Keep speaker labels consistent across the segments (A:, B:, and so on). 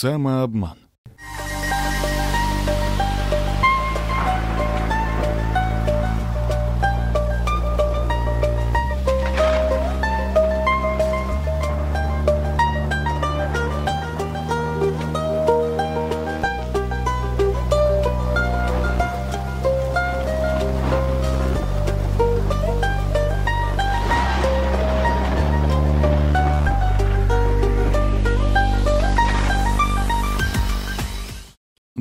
A: самообман.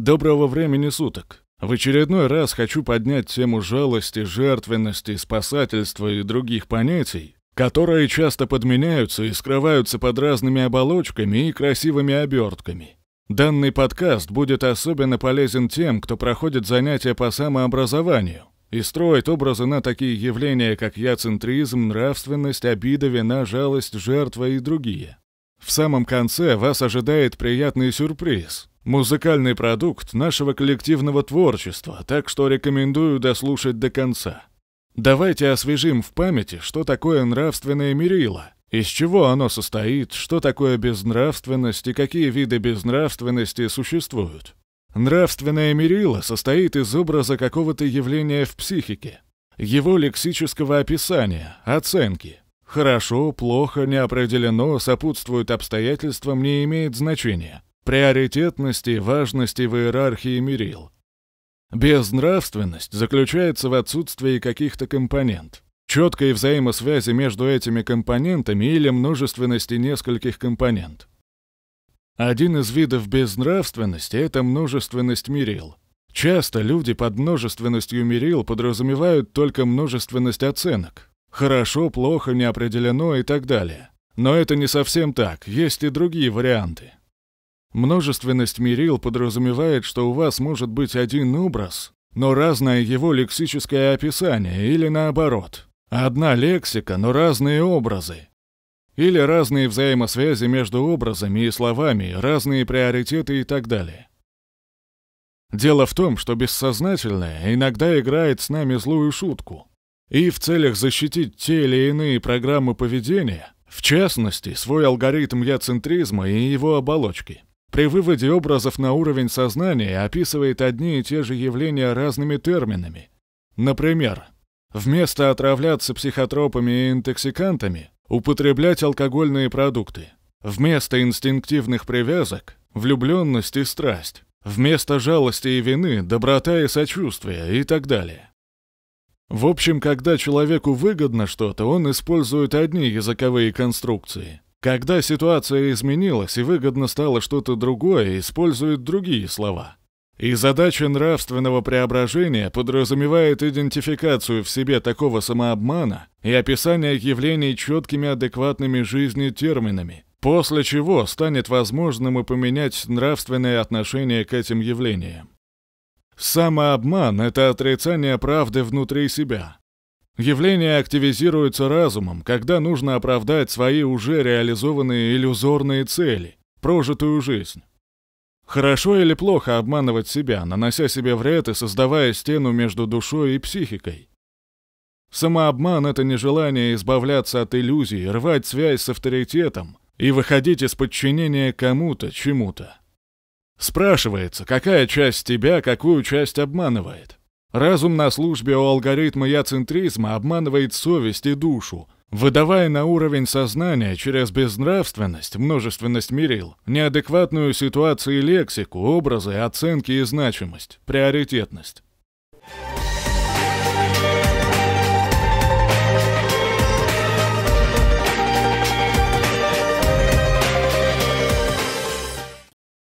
A: Доброго времени суток. В очередной раз хочу поднять тему жалости, жертвенности, спасательства и других понятий, которые часто подменяются и скрываются под разными оболочками и красивыми обертками. Данный подкаст будет особенно полезен тем, кто проходит занятия по самообразованию и строит образы на такие явления, как яцентризм, нравственность, обида, вина, жалость, жертва и другие. В самом конце вас ожидает приятный сюрприз. Музыкальный продукт нашего коллективного творчества, так что рекомендую дослушать до конца. Давайте освежим в памяти, что такое нравственное мерило, из чего оно состоит, что такое безнравственность и какие виды безнравственности существуют. Нравственное мерило состоит из образа какого-то явления в психике, его лексического описания, оценки. Хорошо, плохо, неопределено, сопутствует обстоятельствам, не имеет значения – приоритетности важности в иерархии мерил. Безнравственность заключается в отсутствии каких-то компонент, четкой взаимосвязи между этими компонентами или множественности нескольких компонент. Один из видов безнравственности — это множественность мерил. Часто люди под множественностью мерил подразумевают только множественность оценок. Хорошо, плохо, неопределено и так далее. Но это не совсем так, есть и другие варианты. Множественность мерил подразумевает, что у вас может быть один образ, но разное его лексическое описание или наоборот. Одна лексика, но разные образы. Или разные взаимосвязи между образами и словами, разные приоритеты и так далее. Дело в том, что бессознательное иногда играет с нами злую шутку. И в целях защитить те или иные программы поведения, в частности, свой алгоритм яцентризма и его оболочки – при выводе образов на уровень сознания описывает одни и те же явления разными терминами. Например, вместо отравляться психотропами и интоксикантами употреблять алкогольные продукты. Вместо инстинктивных привязок – влюбленность и страсть. Вместо жалости и вины – доброта и сочувствие и так далее. В общем, когда человеку выгодно что-то, он использует одни языковые конструкции – когда ситуация изменилась и выгодно стало что-то другое, используют другие слова. И задача нравственного преображения подразумевает идентификацию в себе такого самообмана и описание явлений четкими адекватными жизни терминами, после чего станет возможным и поменять нравственное отношение к этим явлениям. Самообман — это отрицание правды внутри себя, Явление активизируется разумом, когда нужно оправдать свои уже реализованные иллюзорные цели, прожитую жизнь. Хорошо или плохо обманывать себя, нанося себе вред и создавая стену между душой и психикой? Самообман — это нежелание избавляться от иллюзий, рвать связь с авторитетом и выходить из подчинения кому-то, чему-то. Спрашивается, какая часть тебя какую часть обманывает. Разум на службе у алгоритма яцентризма обманывает совесть и душу, выдавая на уровень сознания через безнравственность, множественность мерил, неадекватную ситуации лексику, образы, оценки и значимость, приоритетность.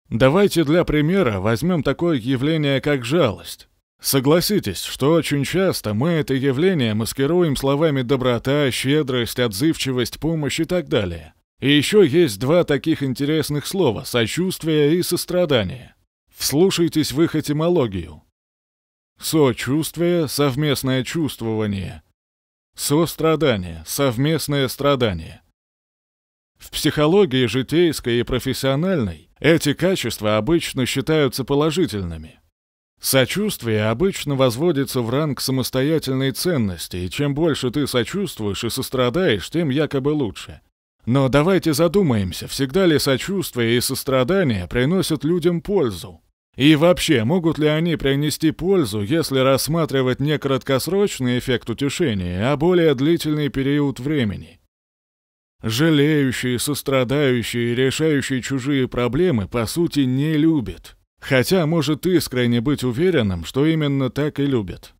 A: Давайте для примера возьмем такое явление, как жалость. Согласитесь, что очень часто мы это явление маскируем словами доброта, щедрость, отзывчивость, помощь и так далее. И еще есть два таких интересных слова – сочувствие и сострадание. Вслушайтесь в их этимологию. Сочувствие – совместное чувствование. Сострадание – совместное страдание. В психологии житейской и профессиональной эти качества обычно считаются положительными – Сочувствие обычно возводится в ранг самостоятельной ценности, и чем больше ты сочувствуешь и сострадаешь, тем якобы лучше. Но давайте задумаемся, всегда ли сочувствие и сострадание приносят людям пользу? И вообще, могут ли они принести пользу, если рассматривать не краткосрочный эффект утешения, а более длительный период времени? Жалеющие, сострадающие и решающие чужие проблемы, по сути, не любят. Хотя может искренне быть уверенным, что именно так и любит.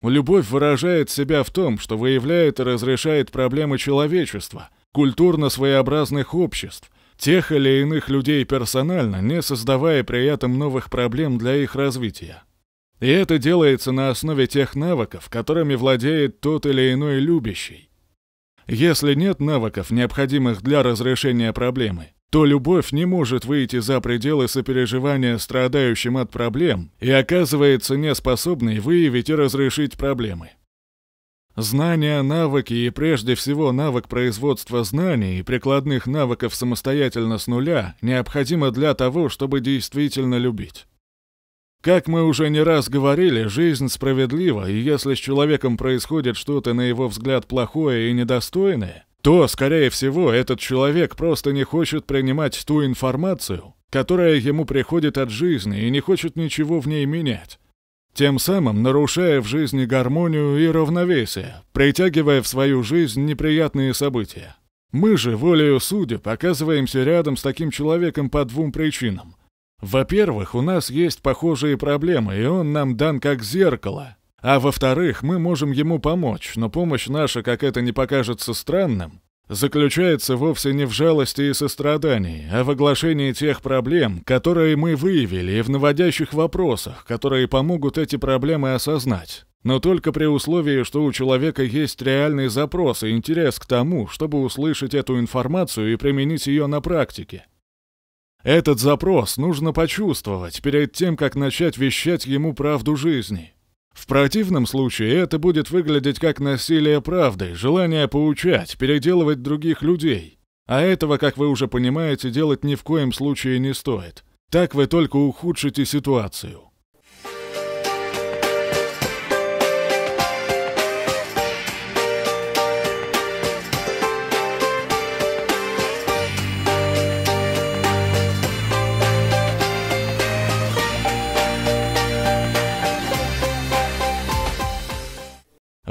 A: Любовь выражает себя в том, что выявляет и разрешает проблемы человечества, культурно своеобразных обществ, тех или иных людей персонально, не создавая при этом новых проблем для их развития. И это делается на основе тех навыков, которыми владеет тот или иной любящий. Если нет навыков, необходимых для разрешения проблемы, то любовь не может выйти за пределы сопереживания страдающим от проблем и оказывается неспособной выявить и разрешить проблемы. Знания, навыки и прежде всего навык производства знаний и прикладных навыков самостоятельно с нуля необходимы для того, чтобы действительно любить. Как мы уже не раз говорили, жизнь справедлива, и если с человеком происходит что-то, на его взгляд, плохое и недостойное, то, скорее всего, этот человек просто не хочет принимать ту информацию, которая ему приходит от жизни и не хочет ничего в ней менять, тем самым нарушая в жизни гармонию и равновесие, притягивая в свою жизнь неприятные события. Мы же волею судеб оказываемся рядом с таким человеком по двум причинам. Во-первых, у нас есть похожие проблемы, и он нам дан как зеркало, а во-вторых, мы можем ему помочь, но помощь наша, как это не покажется странным, заключается вовсе не в жалости и сострадании, а в оглашении тех проблем, которые мы выявили, и в наводящих вопросах, которые помогут эти проблемы осознать. Но только при условии, что у человека есть реальный запрос и интерес к тому, чтобы услышать эту информацию и применить ее на практике. Этот запрос нужно почувствовать перед тем, как начать вещать ему правду жизни. В противном случае это будет выглядеть как насилие правды, желание поучать, переделывать других людей. А этого, как вы уже понимаете, делать ни в коем случае не стоит. Так вы только ухудшите ситуацию.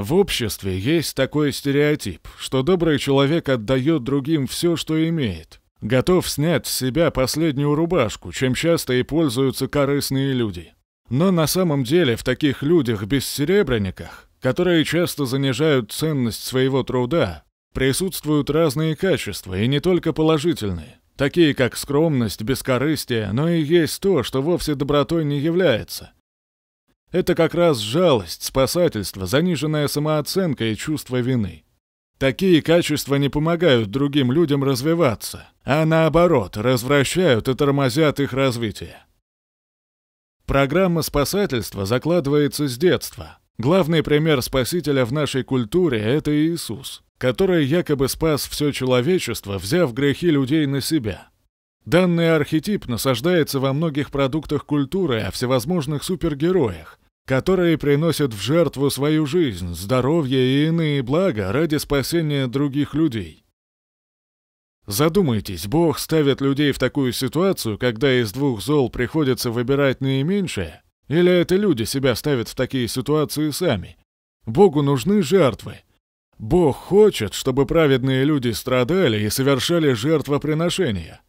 A: В обществе есть такой стереотип, что добрый человек отдает другим все, что имеет. Готов снять с себя последнюю рубашку, чем часто и пользуются корыстные люди. Но на самом деле в таких людях-бессеребренниках, которые часто занижают ценность своего труда, присутствуют разные качества, и не только положительные, такие как скромность, бескорыстие, но и есть то, что вовсе добротой не является – это как раз жалость, спасательство, заниженная самооценка и чувство вины. Такие качества не помогают другим людям развиваться, а наоборот, развращают и тормозят их развитие. Программа спасательства закладывается с детства. Главный пример спасителя в нашей культуре – это Иисус, который якобы спас все человечество, взяв грехи людей на себя. Данный архетип насаждается во многих продуктах культуры о всевозможных супергероях, которые приносят в жертву свою жизнь, здоровье и иные блага ради спасения других людей. Задумайтесь, Бог ставит людей в такую ситуацию, когда из двух зол приходится выбирать наименьшее, или это люди себя ставят в такие ситуации сами? Богу нужны жертвы. Бог хочет, чтобы праведные люди страдали и совершали жертвоприношения.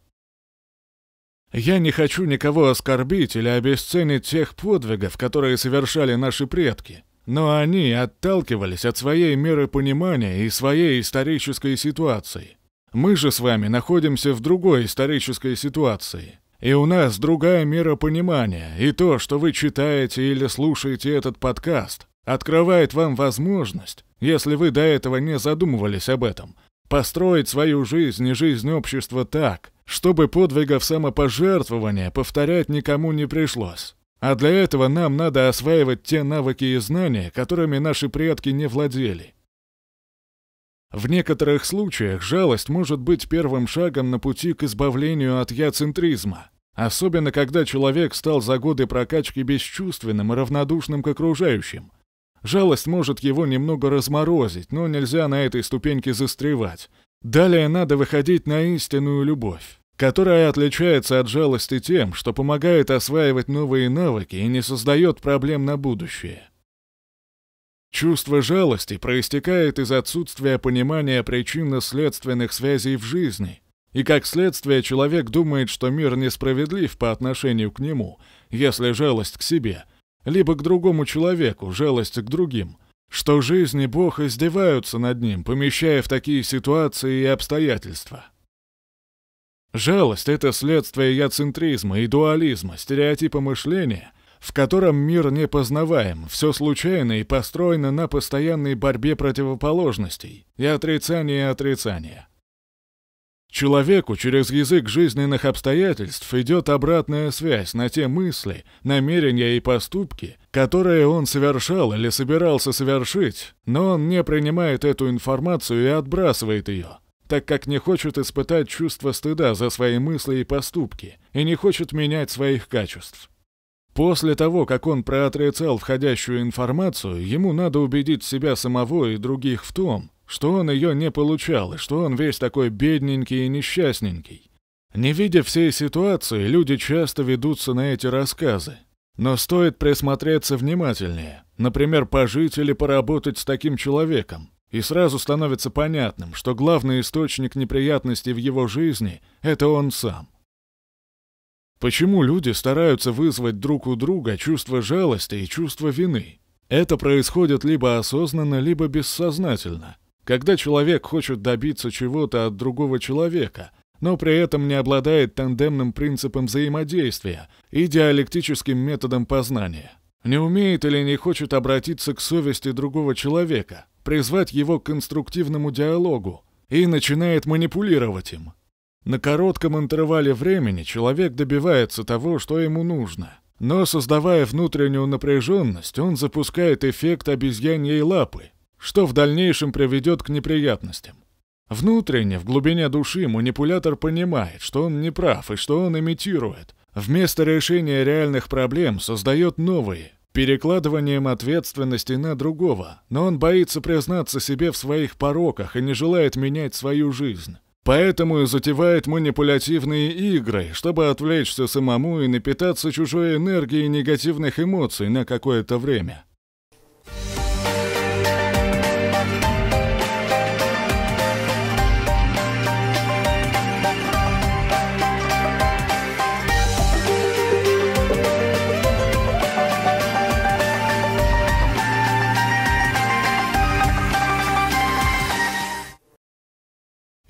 A: Я не хочу никого оскорбить или обесценить тех подвигов, которые совершали наши предки, но они отталкивались от своей меры понимания и своей исторической ситуации. Мы же с вами находимся в другой исторической ситуации. И у нас другая мера понимания, и то, что вы читаете или слушаете этот подкаст, открывает вам возможность, если вы до этого не задумывались об этом, построить свою жизнь и жизнь общества так, чтобы подвигов самопожертвования повторять никому не пришлось. А для этого нам надо осваивать те навыки и знания, которыми наши предки не владели. В некоторых случаях жалость может быть первым шагом на пути к избавлению от яцентризма, особенно когда человек стал за годы прокачки бесчувственным и равнодушным к окружающим. Жалость может его немного разморозить, но нельзя на этой ступеньке застревать. Далее надо выходить на истинную любовь, которая отличается от жалости тем, что помогает осваивать новые навыки и не создает проблем на будущее. Чувство жалости проистекает из отсутствия понимания причинно-следственных связей в жизни, и как следствие человек думает, что мир несправедлив по отношению к нему, если жалость к себе, либо к другому человеку, жалость к другим, что жизнь и Бог издеваются над ним, помещая в такие ситуации и обстоятельства. Жалость — это следствие яцентризма и дуализма, стереотипа мышления, в котором мир непознаваем, все случайно и построено на постоянной борьбе противоположностей и отрицания отрицания. Человеку через язык жизненных обстоятельств идет обратная связь на те мысли, намерения и поступки, которые он совершал или собирался совершить, но он не принимает эту информацию и отбрасывает ее, так как не хочет испытать чувство стыда за свои мысли и поступки и не хочет менять своих качеств. После того, как он проотрицал входящую информацию, ему надо убедить себя самого и других в том, что он ее не получал и что он весь такой бедненький и несчастненький. Не видя всей ситуации, люди часто ведутся на эти рассказы. Но стоит присмотреться внимательнее, например, пожить или поработать с таким человеком, и сразу становится понятным, что главный источник неприятностей в его жизни — это он сам. Почему люди стараются вызвать друг у друга чувство жалости и чувство вины? Это происходит либо осознанно, либо бессознательно. Когда человек хочет добиться чего-то от другого человека, но при этом не обладает тандемным принципом взаимодействия и диалектическим методом познания, не умеет или не хочет обратиться к совести другого человека, призвать его к конструктивному диалогу и начинает манипулировать им. На коротком интервале времени человек добивается того, что ему нужно, но создавая внутреннюю напряженность, он запускает эффект обезьяньей лапы, что в дальнейшем приведет к неприятностям. Внутренне, в глубине души, манипулятор понимает, что он неправ и что он имитирует. Вместо решения реальных проблем создает новые, перекладыванием ответственности на другого, но он боится признаться себе в своих пороках и не желает менять свою жизнь. Поэтому и затевает манипулятивные игры, чтобы отвлечься самому и напитаться чужой энергией негативных эмоций на какое-то время.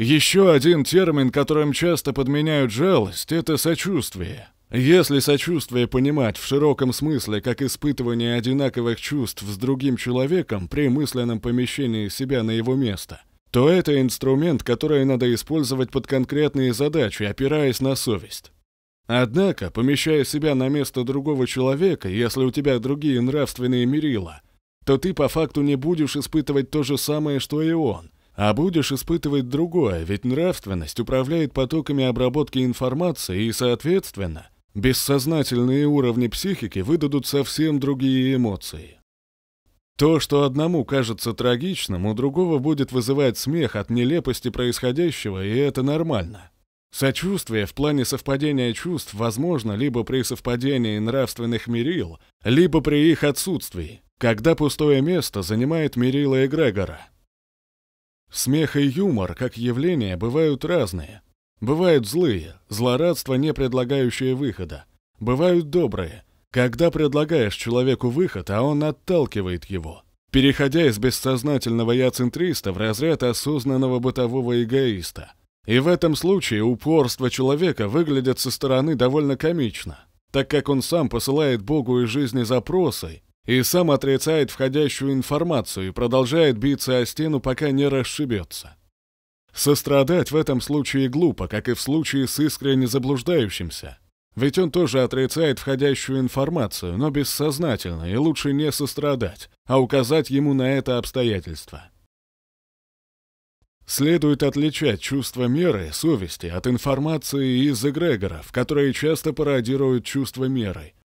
A: Еще один термин, которым часто подменяют жалость, это сочувствие. Если сочувствие понимать в широком смысле как испытывание одинаковых чувств с другим человеком при мысленном помещении себя на его место, то это инструмент, который надо использовать под конкретные задачи, опираясь на совесть. Однако, помещая себя на место другого человека, если у тебя другие нравственные мерила, то ты по факту не будешь испытывать то же самое, что и он – а будешь испытывать другое, ведь нравственность управляет потоками обработки информации и, соответственно, бессознательные уровни психики выдадут совсем другие эмоции. То, что одному кажется трагичным, у другого будет вызывать смех от нелепости происходящего, и это нормально. Сочувствие в плане совпадения чувств возможно либо при совпадении нравственных мерил, либо при их отсутствии, когда пустое место занимает мерило эгрегора. Смех и юмор, как явление, бывают разные. Бывают злые, злорадство, не предлагающее выхода. Бывают добрые, когда предлагаешь человеку выход, а он отталкивает его. Переходя из бессознательного я-центриста в разряд осознанного бытового эгоиста. И в этом случае упорство человека выглядит со стороны довольно комично, так как он сам посылает Богу и жизни запросы, и сам отрицает входящую информацию и продолжает биться о стену, пока не расшибется. Сострадать в этом случае глупо, как и в случае с искренне заблуждающимся. Ведь он тоже отрицает входящую информацию, но бессознательно, и лучше не сострадать, а указать ему на это обстоятельство. Следует отличать чувство меры, совести от информации из эгрегоров, которые часто пародируют чувство меры –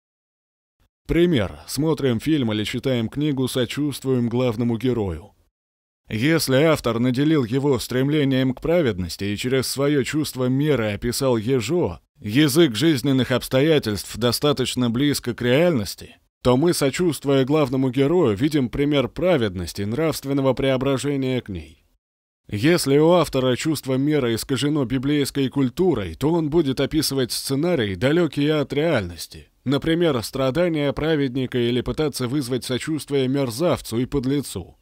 A: Пример. Смотрим фильм или читаем книгу, сочувствуем главному герою. Если автор наделил его стремлением к праведности и через свое чувство меры описал Ежо, язык жизненных обстоятельств достаточно близко к реальности, то мы, сочувствуя главному герою, видим пример праведности, нравственного преображения к ней. Если у автора чувство меры искажено библейской культурой, то он будет описывать сценарий, далекий от реальности. Например, страдания праведника или пытаться вызвать сочувствие мерзавцу и подлецу.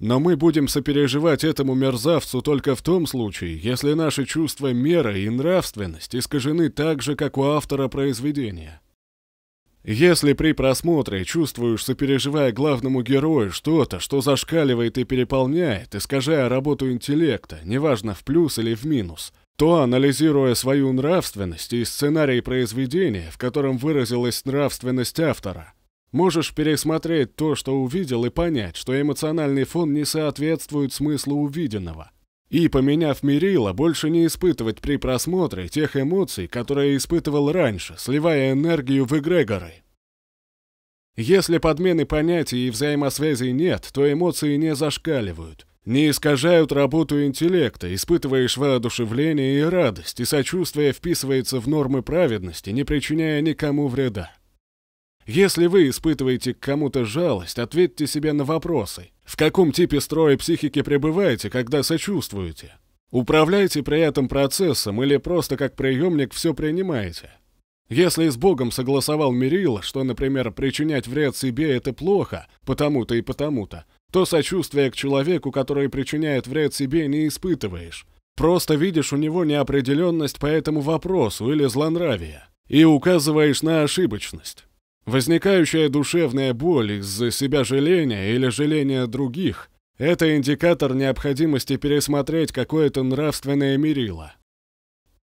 A: Но мы будем сопереживать этому мерзавцу только в том случае, если наши чувства меры и нравственность искажены так же, как у автора произведения. Если при просмотре чувствуешь, сопереживая главному герою, что-то, что зашкаливает и переполняет, искажая работу интеллекта, неважно в плюс или в минус, то, анализируя свою нравственность и сценарий произведения, в котором выразилась нравственность автора, можешь пересмотреть то, что увидел, и понять, что эмоциональный фон не соответствует смыслу увиденного, и, поменяв мерила, больше не испытывать при просмотре тех эмоций, которые испытывал раньше, сливая энергию в эгрегоры. Если подмены понятий и взаимосвязей нет, то эмоции не зашкаливают, не искажают работу интеллекта, испытываешь воодушевление и радость, и сочувствие вписывается в нормы праведности, не причиняя никому вреда. Если вы испытываете к кому-то жалость, ответьте себе на вопросы. В каком типе строя психики пребываете, когда сочувствуете? Управляете при этом процессом или просто как приемник все принимаете? Если с Богом согласовал мирил, что, например, причинять вред себе – это плохо, потому-то и потому-то, то сочувствие к человеку, который причиняет вред себе, не испытываешь. Просто видишь у него неопределенность по этому вопросу или злонравие и указываешь на ошибочность. Возникающая душевная боль из-за себя жаления или жаления других – это индикатор необходимости пересмотреть какое-то нравственное мерило.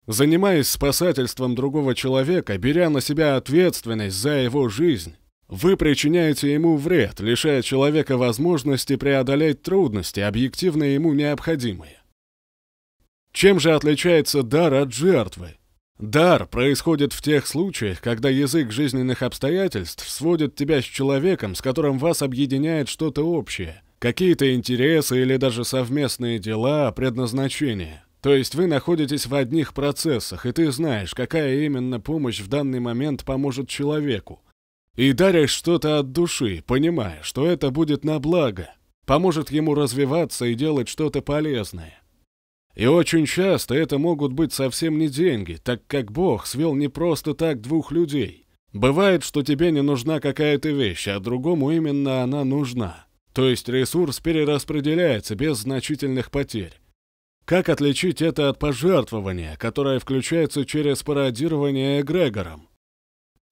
A: Занимаясь спасательством другого человека, беря на себя ответственность за его жизнь, вы причиняете ему вред, лишая человека возможности преодолеть трудности, объективно ему необходимые. Чем же отличается дар от жертвы? Дар происходит в тех случаях, когда язык жизненных обстоятельств сводит тебя с человеком, с которым вас объединяет что-то общее, какие-то интересы или даже совместные дела, предназначение. То есть вы находитесь в одних процессах, и ты знаешь, какая именно помощь в данный момент поможет человеку. И даришь что-то от души, понимая, что это будет на благо, поможет ему развиваться и делать что-то полезное. И очень часто это могут быть совсем не деньги, так как Бог свел не просто так двух людей. Бывает, что тебе не нужна какая-то вещь, а другому именно она нужна. То есть ресурс перераспределяется без значительных потерь. Как отличить это от пожертвования, которое включается через пародирование эгрегором?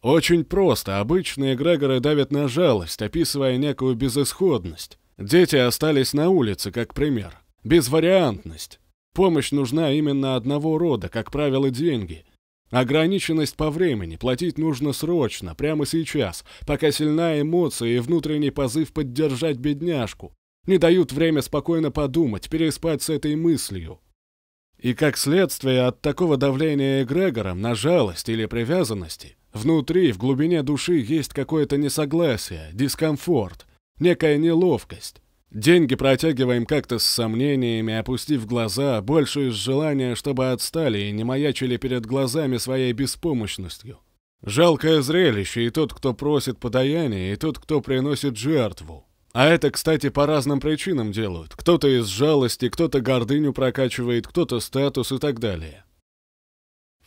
A: Очень просто. Обычные эгрегоры давят на жалость, описывая некую безысходность. Дети остались на улице, как пример. Безвариантность. Помощь нужна именно одного рода, как правило, деньги. Ограниченность по времени, платить нужно срочно, прямо сейчас, пока сильная эмоция и внутренний позыв поддержать бедняжку. Не дают время спокойно подумать, переспать с этой мыслью. И как следствие от такого давления эгрегором на жалость или привязанности, внутри, в глубине души есть какое-то несогласие, дискомфорт, некая неловкость. Деньги протягиваем как-то с сомнениями, опустив глаза, больше из желания, чтобы отстали и не маячили перед глазами своей беспомощностью. Жалкое зрелище и тот, кто просит подаяние, и тот, кто приносит жертву. А это, кстати, по разным причинам делают. Кто-то из жалости, кто-то гордыню прокачивает, кто-то статус и так далее.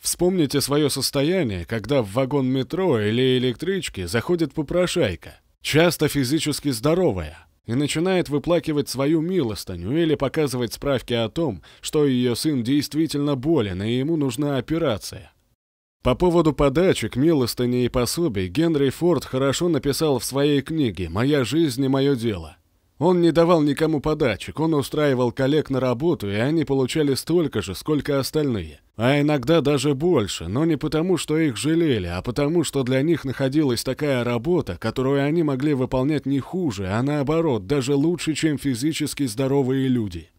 A: Вспомните свое состояние, когда в вагон метро или электрички заходит попрошайка, часто физически здоровая, и начинает выплакивать свою милостыню или показывать справки о том, что ее сын действительно болен и ему нужна операция. По поводу подачек, милостыни и пособий Генри Форд хорошо написал в своей книге «Моя жизнь и мое дело». Он не давал никому подачек, он устраивал коллег на работу, и они получали столько же, сколько остальные. А иногда даже больше, но не потому, что их жалели, а потому, что для них находилась такая работа, которую они могли выполнять не хуже, а наоборот, даже лучше, чем физически здоровые люди.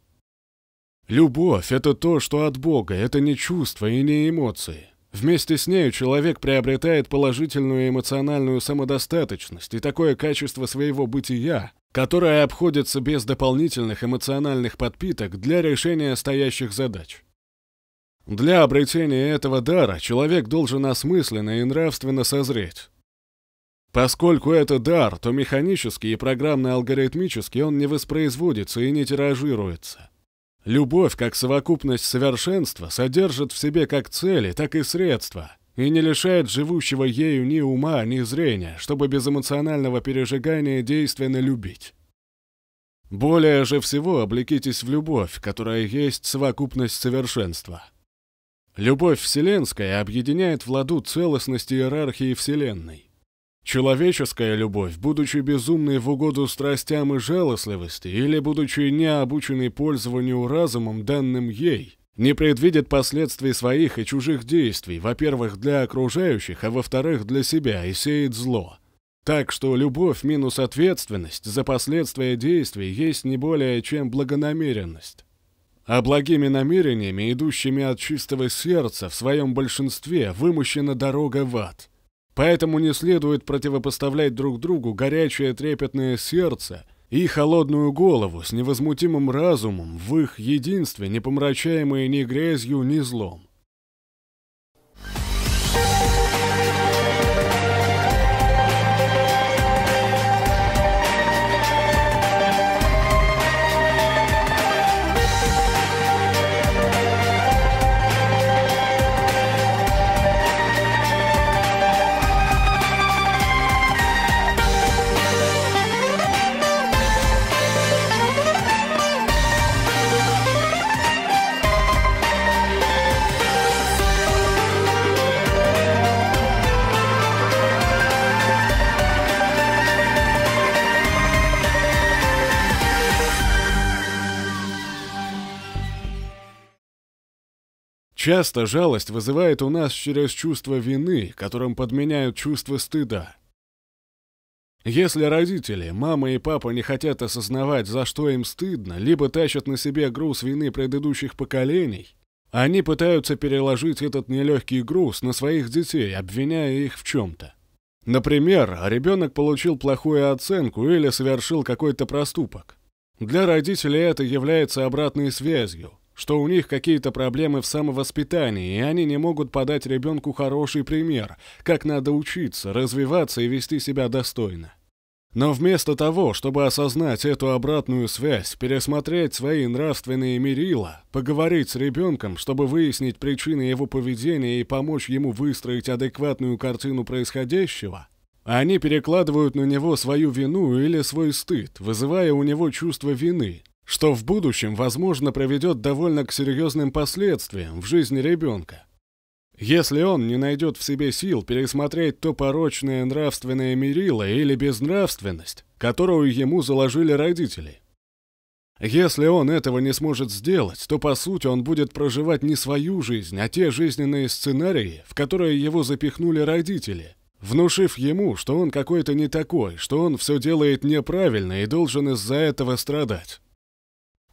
A: Любовь — это то, что от Бога, это не чувства и не эмоции. Вместе с нею человек приобретает положительную эмоциональную самодостаточность и такое качество своего бытия, которая обходится без дополнительных эмоциональных подпиток для решения стоящих задач. Для обретения этого дара человек должен осмысленно и нравственно созреть. Поскольку это дар, то механически и программно-алгоритмически он не воспроизводится и не тиражируется. Любовь как совокупность совершенства содержит в себе как цели, так и средства – и не лишает живущего ею ни ума, ни зрения, чтобы без эмоционального пережигания действенно любить. Более же всего облекитесь в любовь, которая есть совокупность совершенства. Любовь вселенская объединяет в ладу целостность иерархии Вселенной. Человеческая любовь, будучи безумной в угоду страстям и жалостливости, или будучи необученной пользованию разумом, данным ей, не предвидит последствий своих и чужих действий, во-первых, для окружающих, а во-вторых, для себя, и сеет зло. Так что любовь минус ответственность за последствия действий есть не более чем благонамеренность. А благими намерениями, идущими от чистого сердца, в своем большинстве вымощена дорога в ад. Поэтому не следует противопоставлять друг другу горячее трепетное сердце – и холодную голову с невозмутимым разумом в их единстве, не помрачаемые ни грязью, ни злом. Часто жалость вызывает у нас через чувство вины, которым подменяют чувство стыда. Если родители, мама и папа не хотят осознавать, за что им стыдно, либо тащат на себе груз вины предыдущих поколений, они пытаются переложить этот нелегкий груз на своих детей, обвиняя их в чем-то. Например, ребенок получил плохую оценку или совершил какой-то проступок. Для родителей это является обратной связью что у них какие-то проблемы в самовоспитании, и они не могут подать ребенку хороший пример, как надо учиться, развиваться и вести себя достойно. Но вместо того, чтобы осознать эту обратную связь, пересмотреть свои нравственные мерила, поговорить с ребенком, чтобы выяснить причины его поведения и помочь ему выстроить адекватную картину происходящего, они перекладывают на него свою вину или свой стыд, вызывая у него чувство вины, что в будущем, возможно, приведет довольно к серьезным последствиям в жизни ребенка. Если он не найдет в себе сил пересмотреть то порочное нравственное мерило или безнравственность, которую ему заложили родители. Если он этого не сможет сделать, то по сути он будет проживать не свою жизнь, а те жизненные сценарии, в которые его запихнули родители, внушив ему, что он какой-то не такой, что он все делает неправильно и должен из-за этого страдать.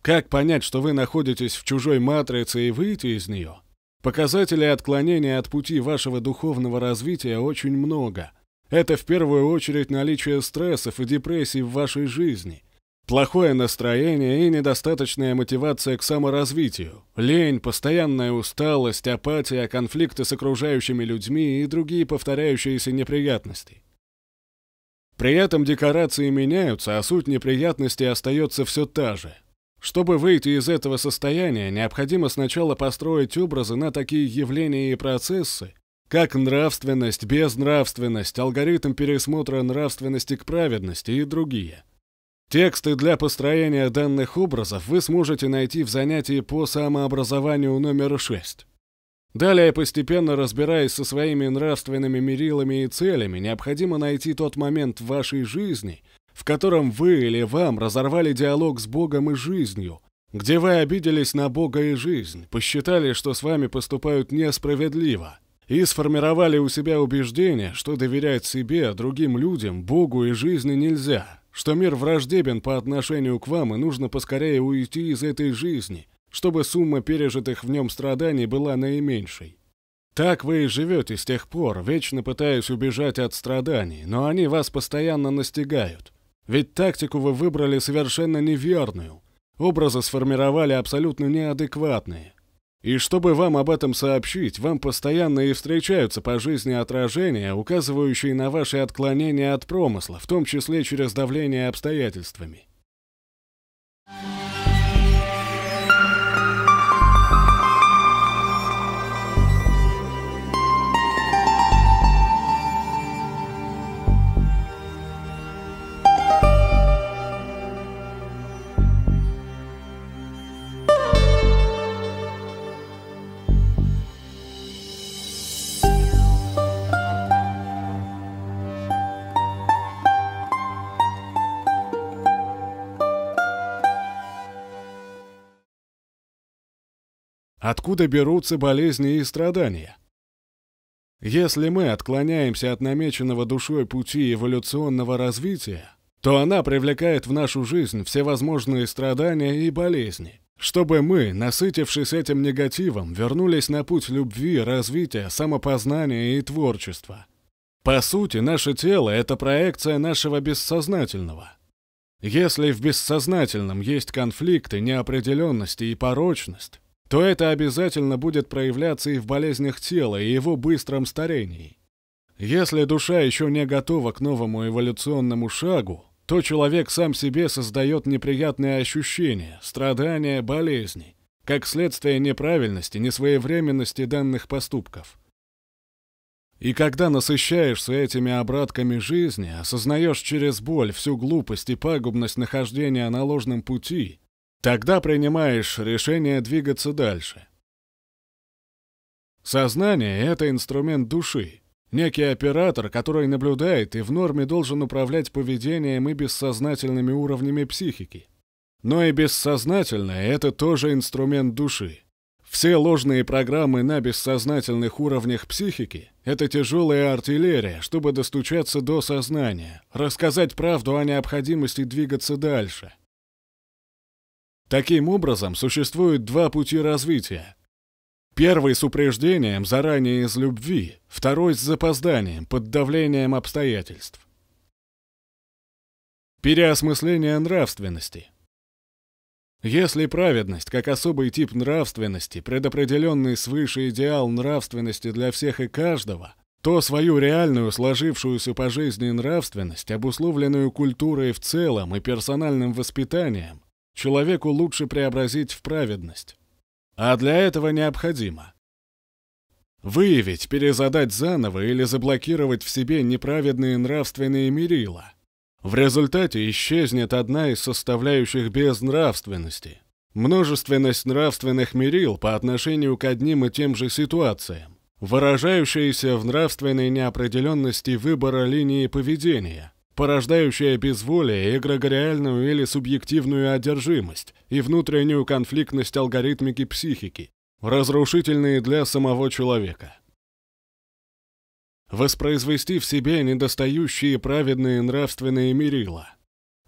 A: Как понять, что вы находитесь в чужой матрице и выйти из нее? Показателей отклонения от пути вашего духовного развития очень много. Это в первую очередь наличие стрессов и депрессий в вашей жизни – Плохое настроение и недостаточная мотивация к саморазвитию, лень, постоянная усталость, апатия, конфликты с окружающими людьми и другие повторяющиеся неприятности. При этом декорации меняются, а суть неприятности остается все та же. Чтобы выйти из этого состояния, необходимо сначала построить образы на такие явления и процессы, как нравственность, безнравственность, алгоритм пересмотра нравственности к праведности и другие. Тексты для построения данных образов вы сможете найти в занятии по самообразованию номер 6. Далее, постепенно разбираясь со своими нравственными мерилами и целями, необходимо найти тот момент в вашей жизни – в котором вы или вам разорвали диалог с Богом и жизнью, где вы обиделись на Бога и жизнь, посчитали, что с вами поступают несправедливо, и сформировали у себя убеждение, что доверять себе, другим людям, Богу и жизни нельзя, что мир враждебен по отношению к вам и нужно поскорее уйти из этой жизни, чтобы сумма пережитых в нем страданий была наименьшей. Так вы и живете с тех пор, вечно пытаясь убежать от страданий, но они вас постоянно настигают. Ведь тактику вы выбрали совершенно неверную. Образы сформировали абсолютно неадекватные. И чтобы вам об этом сообщить, вам постоянно и встречаются по жизни отражения, указывающие на ваши отклонения от промысла, в том числе через давление обстоятельствами. Откуда берутся болезни и страдания? Если мы отклоняемся от намеченного душой пути эволюционного развития, то она привлекает в нашу жизнь всевозможные страдания и болезни, чтобы мы, насытившись этим негативом, вернулись на путь любви, развития, самопознания и творчества. По сути, наше тело — это проекция нашего бессознательного. Если в бессознательном есть конфликты, неопределенности и порочность, то это обязательно будет проявляться и в болезнях тела, и его быстром старении. Если душа еще не готова к новому эволюционному шагу, то человек сам себе создает неприятные ощущения, страдания, болезни, как следствие неправильности, несвоевременности данных поступков. И когда насыщаешься этими обратками жизни, осознаешь через боль всю глупость и пагубность нахождения на ложном пути – Тогда принимаешь решение двигаться дальше. Сознание — это инструмент души, некий оператор, который наблюдает и в норме должен управлять поведением и бессознательными уровнями психики. Но и бессознательное — это тоже инструмент души. Все ложные программы на бессознательных уровнях психики — это тяжелая артиллерия, чтобы достучаться до сознания, рассказать правду о необходимости двигаться дальше — Таким образом, существует два пути развития. Первый с упреждением, заранее из любви, второй с запозданием, под давлением обстоятельств. Переосмысление нравственности. Если праведность, как особый тип нравственности, предопределенный свыше идеал нравственности для всех и каждого, то свою реальную сложившуюся по жизни нравственность, обусловленную культурой в целом и персональным воспитанием, человеку лучше преобразить в праведность. А для этого необходимо выявить, перезадать заново или заблокировать в себе неправедные нравственные мерила. В результате исчезнет одна из составляющих безнравственности – множественность нравственных мерил по отношению к одним и тем же ситуациям, выражающаяся в нравственной неопределенности выбора линии поведения, порождающая безволие, эгрегориальную или субъективную одержимость и внутреннюю конфликтность алгоритмики психики, разрушительные для самого человека. Воспроизвести в себе недостающие праведные нравственные мерила.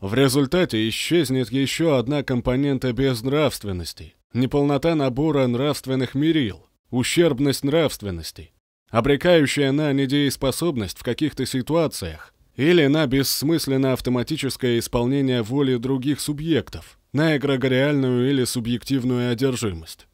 A: В результате исчезнет еще одна компонента безнравственности – неполнота набора нравственных мерил, ущербность нравственности, обрекающая на недееспособность в каких-то ситуациях или на бессмысленное автоматическое исполнение воли других субъектов, на эгрегориальную или субъективную одержимость.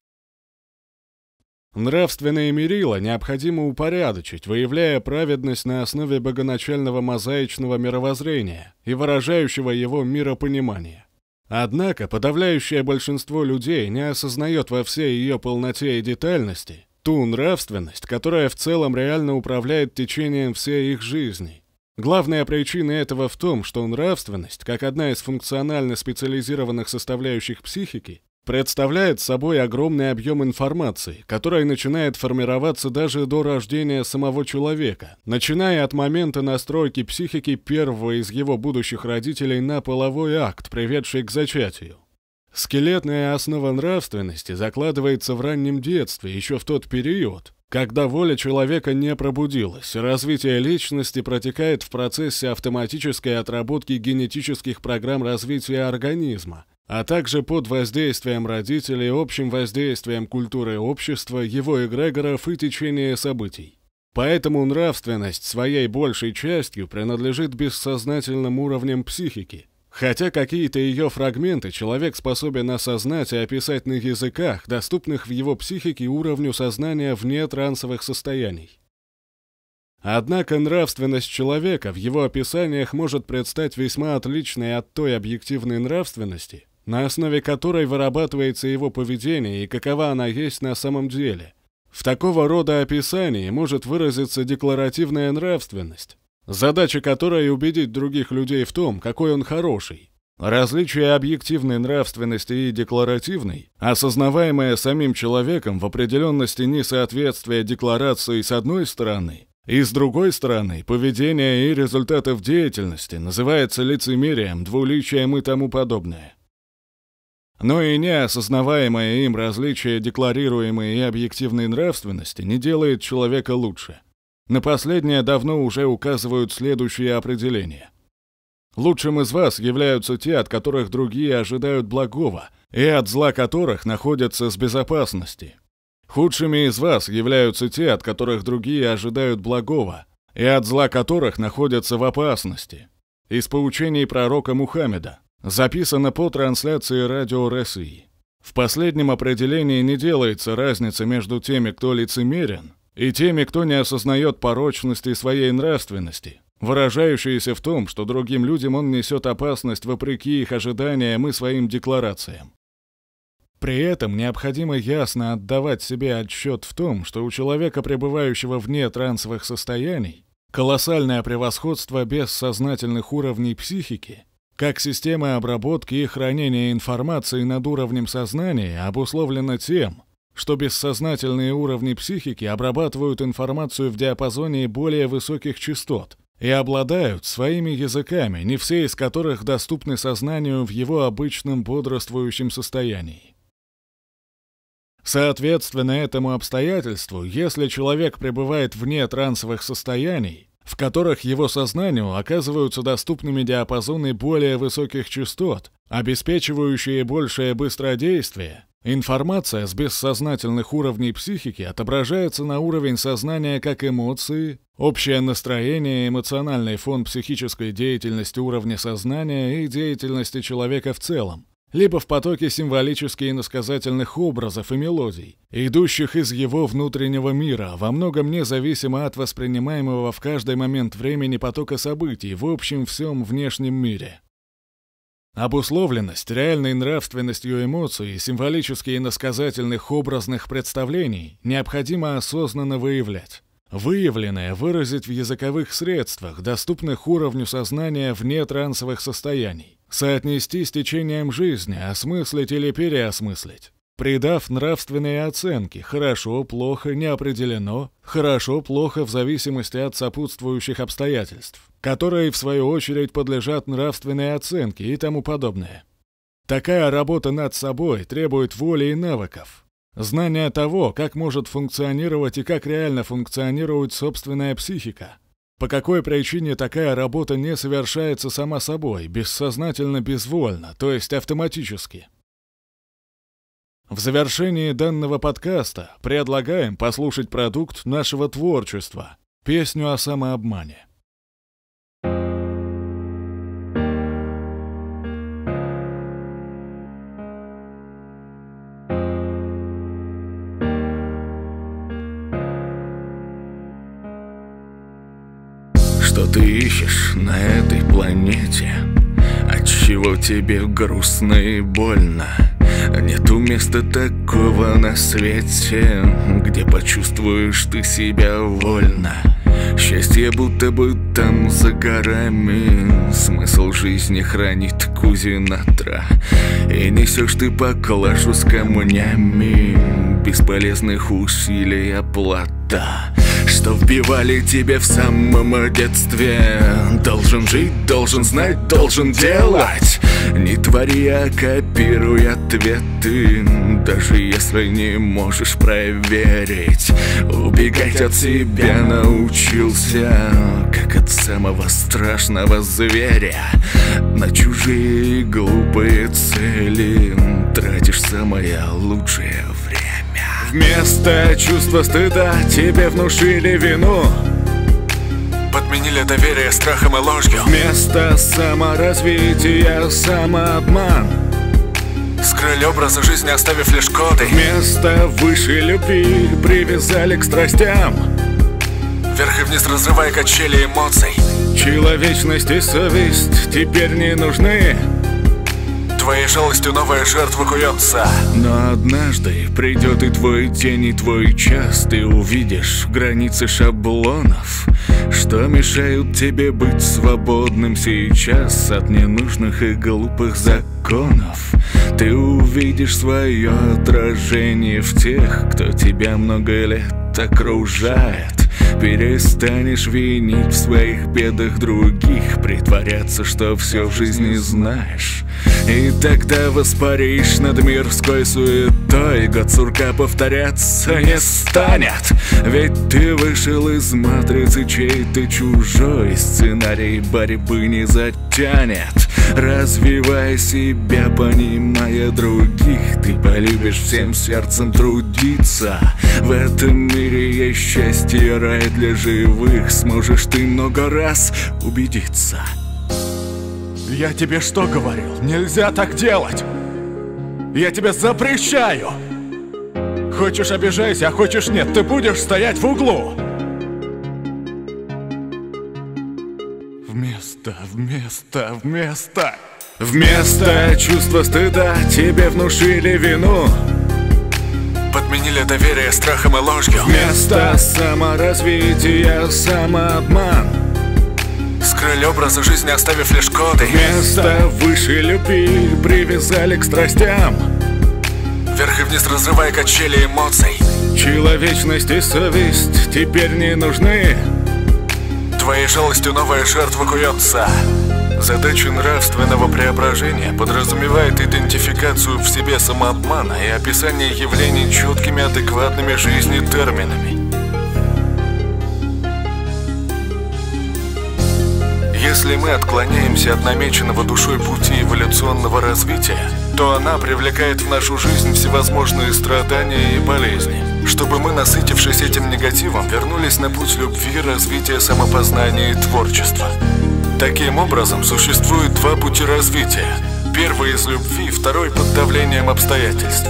A: Нравственные мерила необходимо упорядочить, выявляя праведность на основе богоначального мозаичного мировоззрения и выражающего его миропонимания. Однако подавляющее большинство людей не осознает во всей ее полноте и детальности ту нравственность, которая в целом реально управляет течением всей их жизни Главная причина этого в том, что нравственность, как одна из функционально специализированных составляющих психики, представляет собой огромный объем информации, которая начинает формироваться даже до рождения самого человека, начиная от момента настройки психики первого из его будущих родителей на половой акт, приведший к зачатию. Скелетная основа нравственности закладывается в раннем детстве, еще в тот период, когда воля человека не пробудилась, развитие личности протекает в процессе автоматической отработки генетических программ развития организма, а также под воздействием родителей, общим воздействием культуры общества, его эгрегоров и течения событий. Поэтому нравственность своей большей частью принадлежит бессознательным уровням психики – Хотя какие-то ее фрагменты человек способен осознать и описать на языках, доступных в его психике уровню сознания вне трансовых состояний. Однако нравственность человека в его описаниях может предстать весьма отличной от той объективной нравственности, на основе которой вырабатывается его поведение и какова она есть на самом деле. В такого рода описании может выразиться декларативная нравственность, задача которой убедить других людей в том, какой он хороший. Различие объективной нравственности и декларативной, осознаваемое самим человеком в определенности несоответствия декларации с одной стороны и с другой стороны поведения и результатов деятельности, называется лицемерием, двуличием и тому подобное. Но и неосознаваемое им различие декларируемой и объективной нравственности не делает человека лучше – на последнее давно уже указывают следующие определения. Лучшим из вас являются те, от которых другие ожидают благого, и от зла которых находятся с безопасности. Худшими из вас являются те, от которых другие ожидают благого, и от зла которых находятся в опасности. Из поучений пророка Мухаммеда. Записано по трансляции Радио России. В последнем определении не делается разницы между теми, кто лицемерен, и теми, кто не осознает порочности своей нравственности, выражающиеся в том, что другим людям он несет опасность вопреки их ожиданиям и своим декларациям. При этом необходимо ясно отдавать себе отчет в том, что у человека, пребывающего вне трансовых состояний, колоссальное превосходство бессознательных уровней психики, как системы обработки и хранения информации над уровнем сознания обусловлено тем, что бессознательные уровни психики обрабатывают информацию в диапазоне более высоких частот и обладают своими языками, не все из которых доступны сознанию в его обычном бодрствующем состоянии. Соответственно этому обстоятельству, если человек пребывает вне трансовых состояний, в которых его сознанию оказываются доступными диапазоны более высоких частот, обеспечивающие большее быстродействие, Информация с бессознательных уровней психики отображается на уровень сознания как эмоции, общее настроение, эмоциональный фон психической деятельности уровня сознания и деятельности человека в целом, либо в потоке символически иносказательных образов и мелодий, идущих из его внутреннего мира, во многом независимо от воспринимаемого в каждый момент времени потока событий в общем всем внешнем мире. Обусловленность реальной нравственностью эмоций и символически иносказательных образных представлений необходимо осознанно выявлять. Выявленное выразить в языковых средствах, доступных уровню сознания вне трансовых состояний. Соотнести с течением жизни, осмыслить или переосмыслить придав нравственные оценки «хорошо», «плохо», «неопределено», «хорошо», «плохо» в зависимости от сопутствующих обстоятельств, которые, в свою очередь, подлежат нравственной оценке и тому подобное. Такая работа над собой требует воли и навыков, знания того, как может функционировать и как реально функционирует собственная психика, по какой причине такая работа не совершается сама собой, бессознательно, безвольно, то есть автоматически – в завершении данного подкаста предлагаем послушать продукт нашего творчества – песню о самообмане. Что ты ищешь на этой планете – чего тебе грустно и больно Нету места такого на свете Где почувствуешь ты себя вольно Счастье будто бы там за горами Смысл жизни хранит кузинатра И несешь ты по калашу с камнями Бесполезных усилий оплата что вбивали тебе в самом детстве Должен жить, должен знать, должен делать Не твори, а копируй ответы Даже если не можешь проверить Убегать от себя научился Как от самого страшного зверя На чужие глупые цели Тратишь самое лучшее время Вместо чувства стыда тебе внушили вину Подменили доверие страхом и ложью Вместо саморазвития самообман Скрыли образы жизни, оставив лишь коды Вместо высшей любви привязали к страстям Вверх и вниз разрывая качели эмоций Человечность и совесть теперь не нужны Твоей жалостью новая жертва куется Но однажды придет и твой день, и твой час Ты увидишь границы шаблонов Что мешают тебе быть свободным сейчас От ненужных и глупых законов Ты увидишь свое отражение в тех, кто тебя много лет окружает Перестанешь винить в своих бедах других Притворяться, что все в жизни знаешь И тогда воспаришь над мирской суетой Год сурка повторяться не станет Ведь ты вышел из матрицы чей-то чужой Сценарий борьбы не затянет Развивай себя, понимая других Ты полюбишь всем сердцем трудиться В этом мире есть счастье, рай для живых Сможешь ты много раз убедиться Я тебе что говорил? Нельзя так делать! Я тебе запрещаю! Хочешь обижайся, а хочешь нет, ты будешь стоять в углу! Вместо, вместо Вместо чувства стыда тебе внушили вину Подменили доверие страхом и ложью Вместо саморазвития самообман Скрыли образы жизни, оставив лишь коды Вместо выше любви привязали к страстям Вверх и вниз разрывая качели эмоций Человечность и совесть теперь не нужны Твоей жалостью новая жертва куется. Задача нравственного преображения подразумевает идентификацию в себе самообмана и описание явлений четкими адекватными жизни терминами. Если мы отклоняемся от намеченного душой пути эволюционного развития, то она привлекает в нашу жизнь всевозможные страдания и болезни чтобы мы, насытившись этим негативом, вернулись на путь любви, развития, самопознания и творчества. Таким образом, существует два пути развития. Первый из любви, второй под давлением обстоятельств.